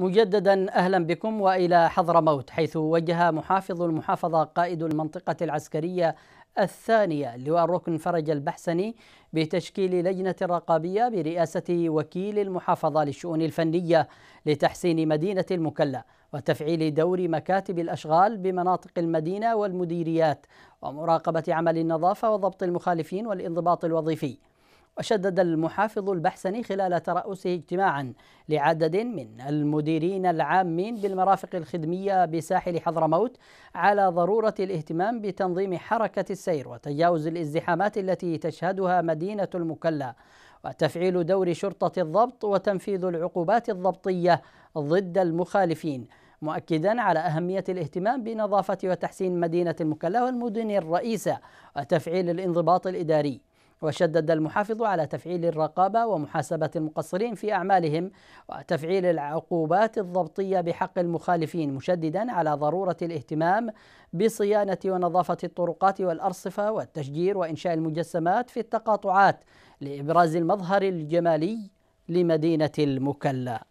مجددا اهلا بكم والى حضرموت حيث وجه محافظ المحافظه قائد المنطقه العسكريه الثانيه لواء الركن فرج البحسني بتشكيل لجنه رقابيه برئاسه وكيل المحافظه للشؤون الفنيه لتحسين مدينه المكلا وتفعيل دور مكاتب الاشغال بمناطق المدينه والمديريات ومراقبه عمل النظافه وضبط المخالفين والانضباط الوظيفي وشدد المحافظ البحسني خلال ترأسه اجتماعا لعدد من المديرين العامين بالمرافق الخدمية بساحل حضرموت على ضرورة الاهتمام بتنظيم حركة السير وتجاوز الازدحامات التي تشهدها مدينة المكلا وتفعيل دور شرطة الضبط وتنفيذ العقوبات الضبطية ضد المخالفين مؤكدا على أهمية الاهتمام بنظافة وتحسين مدينة المكلا والمدن الرئيسة وتفعيل الانضباط الإداري وشدد المحافظ على تفعيل الرقابه ومحاسبه المقصرين في اعمالهم وتفعيل العقوبات الضبطيه بحق المخالفين مشددا على ضروره الاهتمام بصيانه ونظافه الطرقات والارصفه والتشجير وانشاء المجسمات في التقاطعات لابراز المظهر الجمالي لمدينه المكلا